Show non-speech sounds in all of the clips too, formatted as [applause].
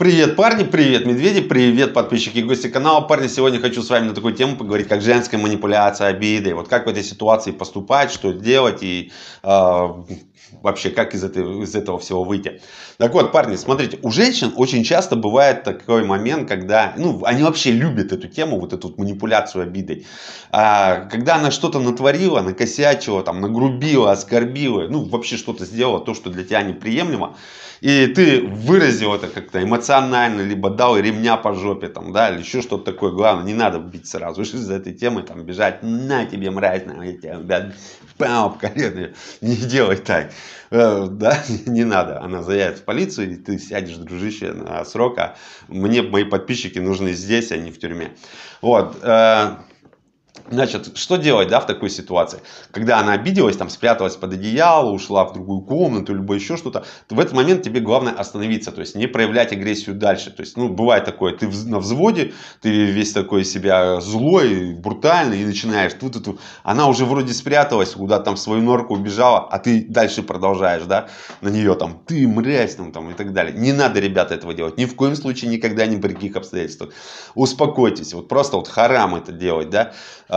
Привет, парни, привет, медведи, привет, подписчики и гости канала. Парни, сегодня хочу с вами на такую тему поговорить, как женская манипуляция обидой. Вот как в этой ситуации поступать, что делать и э, вообще, как из, этой, из этого всего выйти. Так вот, парни, смотрите, у женщин очень часто бывает такой момент, когда, ну, они вообще любят эту тему, вот эту вот манипуляцию обидой. А, когда она что-то натворила, накосячила, там, нагрубила, оскорбила, ну, вообще что-то сделала, то, что для тебя неприемлемо, и ты выразил это как-то эмоционально, либо дал ремня по жопе, там, да, или еще что-то такое. Главное, не надо бить сразу [laughs] из-за этой темы, там, бежать, на тебе мразь, на тебе, да, пау, колено, не делай так. Э, да, [laughs] не надо. Она заявит в полицию, и ты сядешь, дружище, на срок, а мне мои подписчики нужны здесь, а не в тюрьме. Вот. Э, Значит, что делать, да, в такой ситуации? Когда она обиделась, там, спряталась под одеяло, ушла в другую комнату, либо еще что-то, в этот момент тебе главное остановиться, то есть не проявлять агрессию дальше. То есть, ну, бывает такое, ты на взводе, ты весь такой себя злой, брутальный, и начинаешь тут ту Она уже вроде спряталась, куда там в свою норку убежала, а ты дальше продолжаешь, да, на нее там, ты мразь, там, там, и так далее. Не надо, ребята, этого делать. Ни в коем случае, никогда, ни при каких обстоятельствах. Успокойтесь, вот просто вот харам это делать, да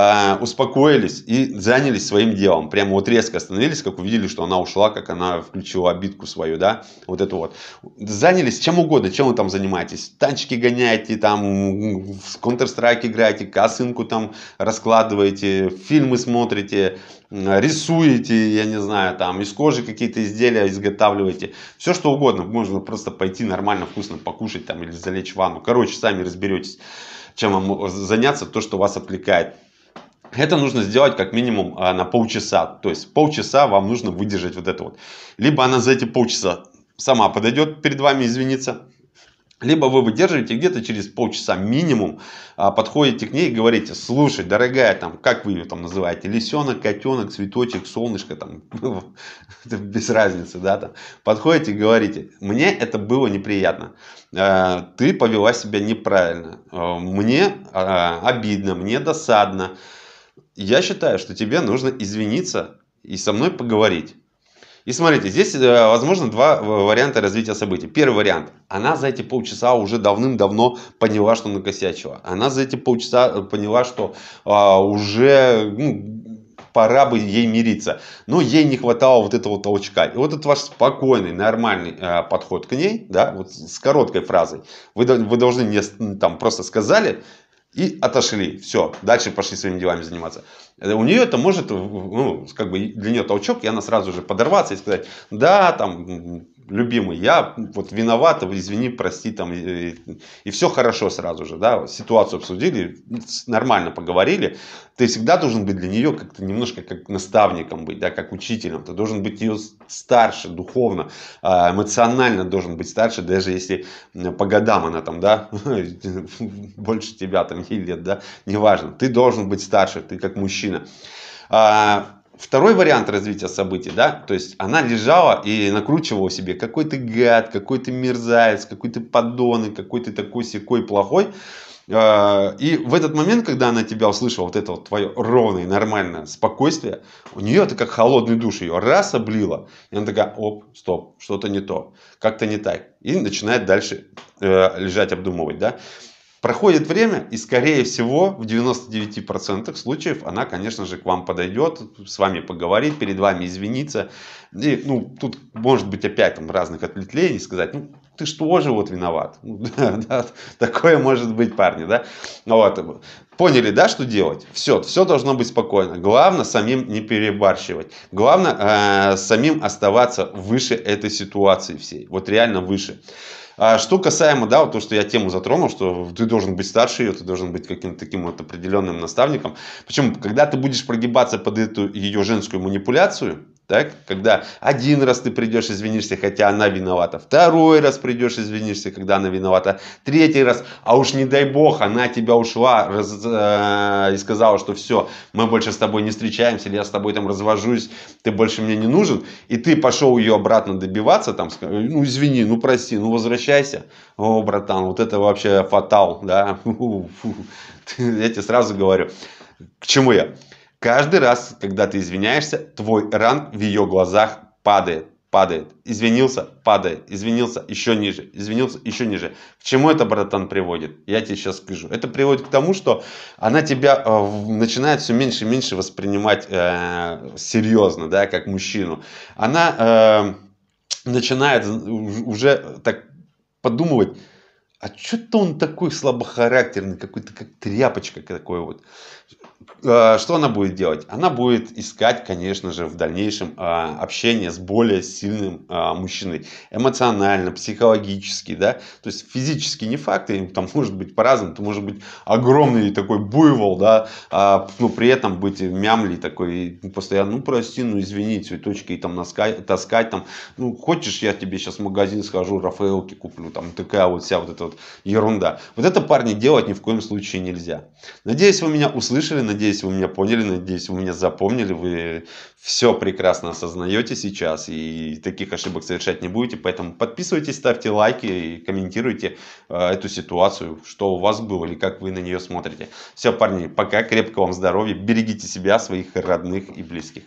а, успокоились и занялись своим делом. Прямо вот резко остановились, как увидели, что она ушла, как она включила обидку свою, да, вот это вот. Занялись чем угодно, чем вы там занимаетесь. Танчики гоняете, там в Counter-Strike играете, косынку там раскладываете, фильмы смотрите, рисуете, я не знаю, там из кожи какие-то изделия изготавливаете. Все что угодно, можно просто пойти нормально, вкусно покушать там или залечь в ванну. Короче, сами разберетесь, чем вам заняться, то, что вас отвлекает. Это нужно сделать как минимум а, на полчаса. То есть полчаса вам нужно выдержать вот это вот. Либо она за эти полчаса сама подойдет перед вами извиниться. Либо вы выдерживаете где-то через полчаса минимум, а, подходите к ней и говорите, слушай, дорогая, там, как вы ее там называете, лисенок, котенок, цветочек, солнышко, там, [laughs] без разницы, да, там. Подходите и говорите, мне это было неприятно, а, ты повела себя неправильно, мне обидно, мне досадно, я считаю, что тебе нужно извиниться и со мной поговорить. И смотрите, здесь э, возможно два э, варианта развития событий. Первый вариант. Она за эти полчаса уже давным-давно поняла, что накосячила. Она за эти полчаса э, поняла, что а, уже ну, пора бы ей мириться. Но ей не хватало вот этого толчка. И вот этот ваш спокойный, нормальный э, подход к ней, да, вот с короткой фразой. Вы, вы должны не там просто сказали, и отошли. Все, дальше пошли своими делами заниматься. Э, у нее это может, ну, как бы для нее толчок, и она сразу же подорваться и сказать, да, там, любимый, я вот виноват, извини, прости, там, и, и все хорошо сразу же, да, ситуацию обсудили, нормально поговорили, ты всегда должен быть для нее как-то немножко как наставником быть, да, как учителем, ты должен быть ее старше духовно, а, эмоционально должен быть старше, даже если по годам она там, да, [laughs] больше тебя там ей лет, да, неважно, ты должен быть старше, ты как мужчина. А, второй вариант развития событий, да, то есть она лежала и накручивала себе, какой ты гад, какой ты мерзавец, какой ты поддон, какой ты такой секой плохой. А, и в этот момент, когда она тебя услышала, вот это вот твое ровное, нормальное спокойствие, у нее это как холодный душ ее раз облила. И она такая, оп, стоп, что-то не то, как-то не так. И начинает дальше э, лежать, обдумывать, да. Проходит время, и скорее всего в 99% случаев она, конечно же, к вам подойдет, с вами поговорит, перед вами извинится. И, ну, тут может быть опять там разных ответвлений, сказать, ну, ты что же вот виноват? [laughs] Ну, да, да, такое может быть, парни, да? Ну, вот. Поняли, да, что делать? Все, все должно быть спокойно. Главное самим не перебарщивать. Главное э, самим оставаться выше этой ситуации всей. Вот реально выше. А что касаемо, да, вот то, что я тему затронул, что ты должен быть старше ее, ты должен быть каким-то таким вот определенным наставником. Причем, когда ты будешь прогибаться под эту ее женскую манипуляцию, так? Когда один раз ты придешь, извинишься, хотя она виновата. Второй раз придешь, извинишься, когда она виновата. Третий раз, а уж не дай бог, она тебя ушла раз, э, и сказала, что все, мы больше с тобой не встречаемся, или я с тобой там развожусь, ты больше мне не нужен. И ты пошел ее обратно добиваться, там, ну извини, ну прости, ну возвращайся. О, братан, вот это вообще фатал, да. [laughs] Фу, фу. Я тебе сразу говорю, к чему я? Каждый раз, когда ты извиняешься, твой ранг в ее глазах падает, падает. Извинился, падает, извинился еще ниже, извинился еще ниже. К чему это, братан, приводит? Я тебе сейчас скажу. Это приводит к тому, что она тебя э, начинает все меньше и меньше воспринимать э, серьезно, да, как мужчину. Она э, начинает уже так подумывать, а что-то он такой слабохарактерный, какой-то как тряпочка такой вот. А, что она будет делать? Она будет искать, конечно же, в дальнейшем а, общение с более сильным а, мужчиной. Эмоционально, психологически, да. То есть физически не факт, им там может быть по-разному. Это может быть огромный такой буйвол, да, но при этом быть мямли такой постоянно, ну прости, ну извини, цветочки и там таскать, там, ну хочешь я тебе сейчас в магазин схожу, Рафаэлки куплю, там такая вот вся вот эта вот вот ерунда. Вот это, парни, делать ни в коем случае нельзя. Надеюсь, вы меня услышали, надеюсь, вы меня поняли, надеюсь, вы меня запомнили, вы все прекрасно осознаете сейчас и таких ошибок совершать не будете. Поэтому подписывайтесь, ставьте лайки и комментируйте э, эту ситуацию, что у вас было или как вы на нее смотрите. Все, парни, пока, крепкого вам здоровья, берегите себя, своих родных и близких.